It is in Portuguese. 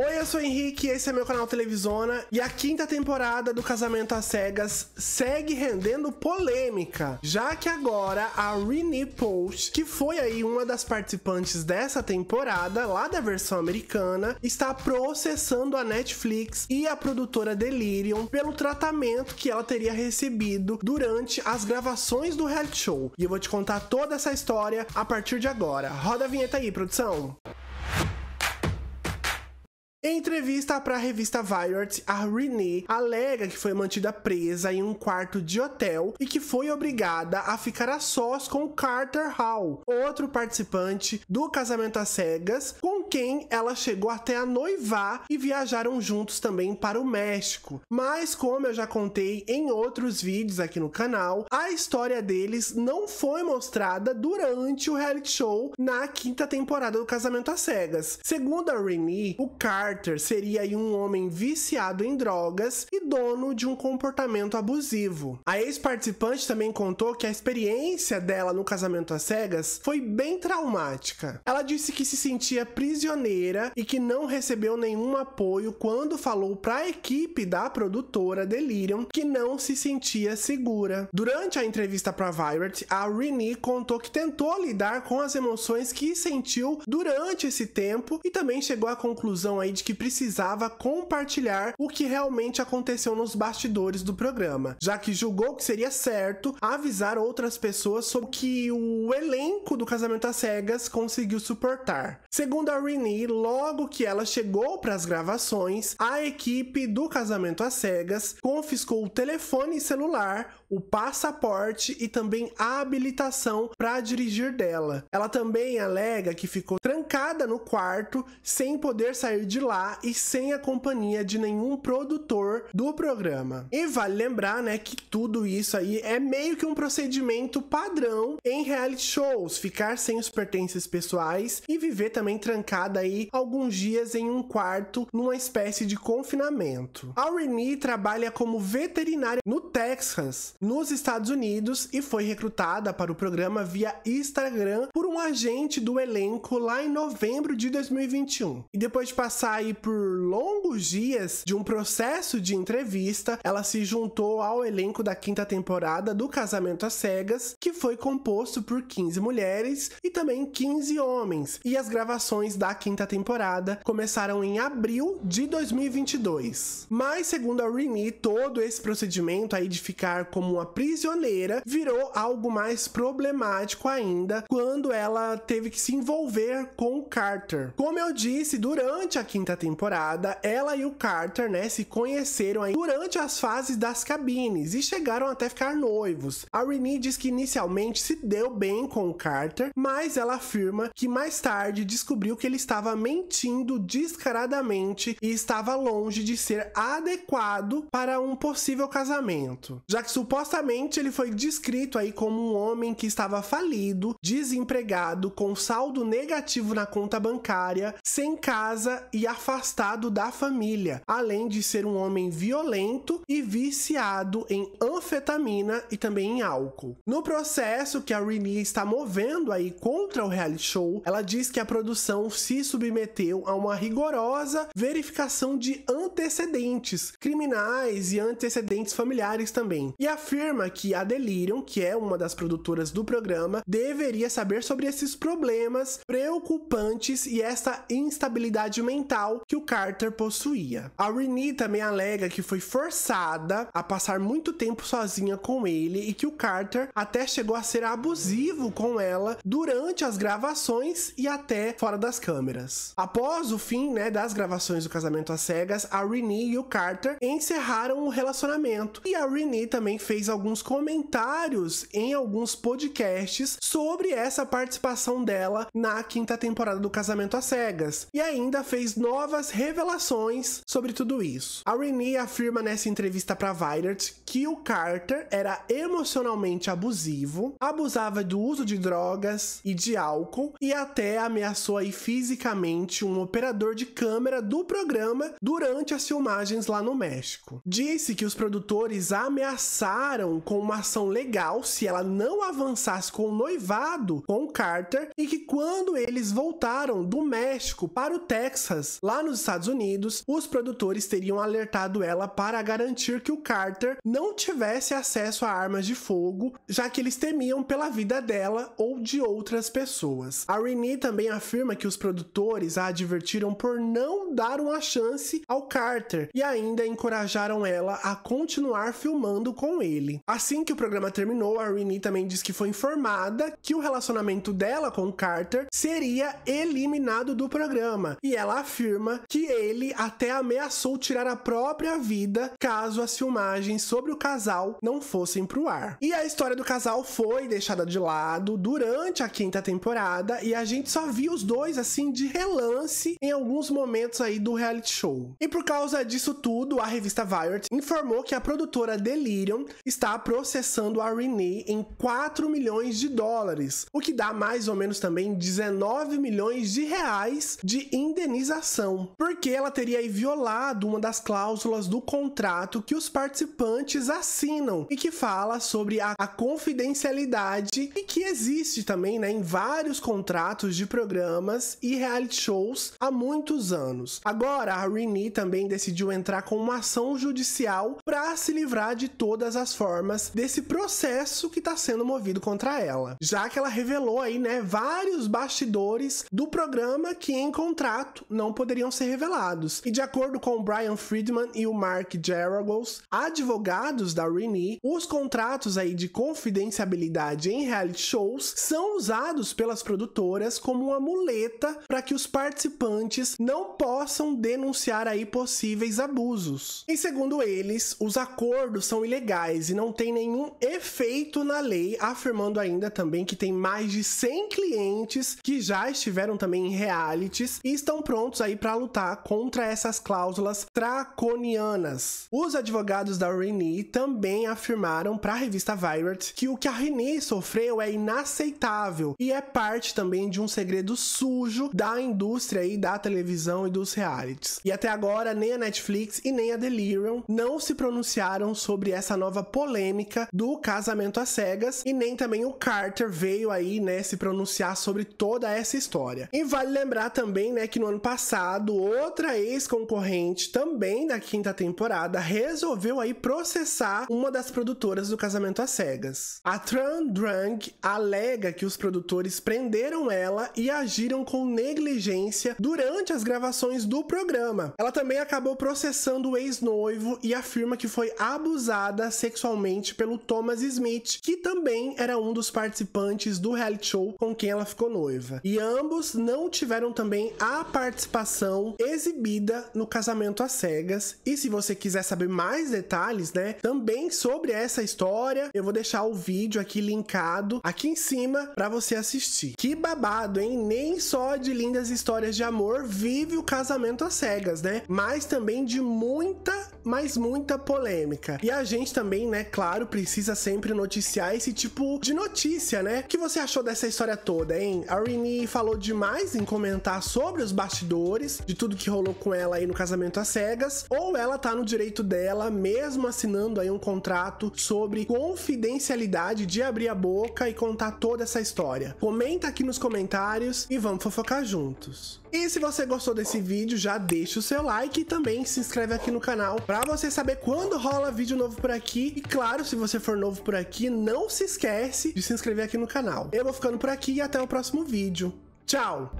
Oi, eu sou o Henrique, esse é meu canal Televisona e a quinta temporada do Casamento às Cegas segue rendendo polêmica, já que agora a Renee Post, que foi aí uma das participantes dessa temporada, lá da versão americana, está processando a Netflix e a produtora Delirium pelo tratamento que ela teria recebido durante as gravações do reality show. E eu vou te contar toda essa história a partir de agora. Roda a vinheta aí, produção! Em entrevista para a revista Wired, a Renee alega que foi mantida presa em um quarto de hotel e que foi obrigada a ficar a sós com Carter Hall, outro participante do casamento às cegas, com quem ela chegou até a noivar e viajaram juntos também para o México. Mas como eu já contei em outros vídeos aqui no canal, a história deles não foi mostrada durante o reality show na quinta temporada do Casamento às Cegas. Segundo a Renee, o Carter Carter seria aí um homem viciado em drogas e dono de um comportamento abusivo. A ex-participante também contou que a experiência dela no casamento às cegas foi bem traumática. Ela disse que se sentia prisioneira e que não recebeu nenhum apoio quando falou para a equipe da produtora Delirium que não se sentia segura. Durante a entrevista para Virat, a Renee contou que tentou lidar com as emoções que sentiu durante esse tempo e também chegou à conclusão aí que precisava compartilhar o que realmente aconteceu nos bastidores do programa, já que julgou que seria certo avisar outras pessoas sobre o que o elenco do Casamento às Cegas conseguiu suportar. Segundo a Rini, logo que ela chegou para as gravações, a equipe do Casamento às Cegas confiscou o telefone celular, o passaporte e também a habilitação para dirigir dela. Ela também alega que ficou trancada no quarto sem poder sair de lá e sem a companhia de nenhum produtor do programa. E vale lembrar, né, que tudo isso aí é meio que um procedimento padrão em reality shows, ficar sem os pertences pessoais e viver também trancada aí alguns dias em um quarto numa espécie de confinamento. A Renee trabalha como veterinária no Texas nos Estados Unidos e foi recrutada para o programa via Instagram por um agente do elenco lá em novembro de 2021. E depois de passar aí por longos dias de um processo de entrevista, ela se juntou ao elenco da quinta temporada do Casamento às Cegas, que foi composto por 15 mulheres e também 15 homens. E as gravações da quinta temporada começaram em abril de 2022. Mas segundo a Rini, todo esse procedimento aí de ficar como como uma prisioneira virou algo mais problemático ainda quando ela teve que se envolver com Carter. Como eu disse, durante a quinta temporada, ela e o Carter, né, se conheceram aí durante as fases das cabines e chegaram até ficar noivos. A Renee diz que inicialmente se deu bem com Carter, mas ela afirma que mais tarde descobriu que ele estava mentindo descaradamente e estava longe de ser adequado para um possível casamento. Já que supostamente Supostamente ele foi descrito aí como um homem que estava falido, desempregado, com saldo negativo na conta bancária, sem casa e afastado da família, além de ser um homem violento e viciado em anfetamina e também em álcool. No processo que a Renee está movendo aí contra o reality show, ela diz que a produção se submeteu a uma rigorosa verificação de antecedentes criminais e antecedentes familiares também. E a afirma que a Delirium, que é uma das produtoras do programa, deveria saber sobre esses problemas preocupantes e essa instabilidade mental que o Carter possuía. A Renee também alega que foi forçada a passar muito tempo sozinha com ele e que o Carter até chegou a ser abusivo com ela durante as gravações e até fora das câmeras. Após o fim né, das gravações do Casamento às Cegas, a Renee e o Carter encerraram o relacionamento e a Renee também fez fez alguns comentários em alguns podcasts sobre essa participação dela na quinta temporada do Casamento às Cegas e ainda fez novas revelações sobre tudo isso. A Renee afirma nessa entrevista para Violet que o Carter era emocionalmente abusivo, abusava do uso de drogas e de álcool e até ameaçou aí fisicamente um operador de câmera do programa durante as filmagens lá no México. Disse que os produtores ameaçaram com uma ação legal se ela não avançasse com o noivado com Carter e que quando eles voltaram do México para o Texas, lá nos Estados Unidos, os produtores teriam alertado ela para garantir que o Carter não tivesse acesso a armas de fogo, já que eles temiam pela vida dela ou de outras pessoas. A Renee também afirma que os produtores a advertiram por não dar uma chance ao Carter e ainda encorajaram ela a continuar filmando com ele ele. Assim que o programa terminou, a Renee também diz que foi informada que o relacionamento dela com Carter seria eliminado do programa. E ela afirma que ele até ameaçou tirar a própria vida caso as filmagens sobre o casal não fossem pro ar. E a história do casal foi deixada de lado durante a quinta temporada e a gente só viu os dois assim de relance em alguns momentos aí do reality show. E por causa disso tudo, a revista Variety informou que a produtora Delirium está processando a Renee em 4 milhões de dólares, o que dá mais ou menos também 19 milhões de reais de indenização, porque ela teria violado uma das cláusulas do contrato que os participantes assinam e que fala sobre a, a confidencialidade e que existe também né, em vários contratos de programas e reality shows há muitos anos. Agora, a Renee também decidiu entrar com uma ação judicial para se livrar de todas as formas desse processo que está sendo movido contra ela. Já que ela revelou aí, né, vários bastidores do programa que em contrato não poderiam ser revelados. E de acordo com Brian Friedman e o Mark Geragos, advogados da Renee, os contratos aí de confidenciabilidade em reality shows são usados pelas produtoras como uma muleta para que os participantes não possam denunciar aí possíveis abusos. E segundo eles, os acordos são ilegais reais e não tem nenhum efeito na lei, afirmando ainda também que tem mais de 100 clientes que já estiveram também em realities e estão prontos aí para lutar contra essas cláusulas draconianas. Os advogados da Renee também afirmaram para a revista Wired que o que a Renee sofreu é inaceitável e é parte também de um segredo sujo da indústria aí da televisão e dos realities. E até agora nem a Netflix e nem a Delirium não se pronunciaram sobre essa nova polêmica do casamento às cegas e nem também o Carter veio aí, né, se pronunciar sobre toda essa história. E vale lembrar também, né, que no ano passado outra ex-concorrente também da quinta temporada resolveu aí processar uma das produtoras do casamento às cegas. A Tran Drang alega que os produtores prenderam ela e agiram com negligência durante as gravações do programa. Ela também acabou processando o ex-noivo e afirma que foi abusada sexualmente sexualmente pelo Thomas Smith, que também era um dos participantes do reality show com quem ela ficou noiva. E ambos não tiveram também a participação exibida no casamento às cegas. E se você quiser saber mais detalhes, né, também sobre essa história, eu vou deixar o vídeo aqui linkado aqui em cima para você assistir. Que babado, hein? Nem só de lindas histórias de amor vive o casamento às cegas, né? Mas também de muita mas muita polêmica. E a gente também, né, claro, precisa sempre noticiar esse tipo de notícia, né? O que você achou dessa história toda, hein? A Rini falou demais em comentar sobre os bastidores, de tudo que rolou com ela aí no casamento às cegas, ou ela tá no direito dela, mesmo assinando aí um contrato sobre confidencialidade de abrir a boca e contar toda essa história? Comenta aqui nos comentários e vamos fofocar juntos. E se você gostou desse vídeo, já deixa o seu like e também se inscreve aqui no canal para você saber quando rola vídeo novo por aqui. E claro, se você for novo por aqui, não se esquece de se inscrever aqui no canal. Eu vou ficando por aqui e até o próximo vídeo. Tchau!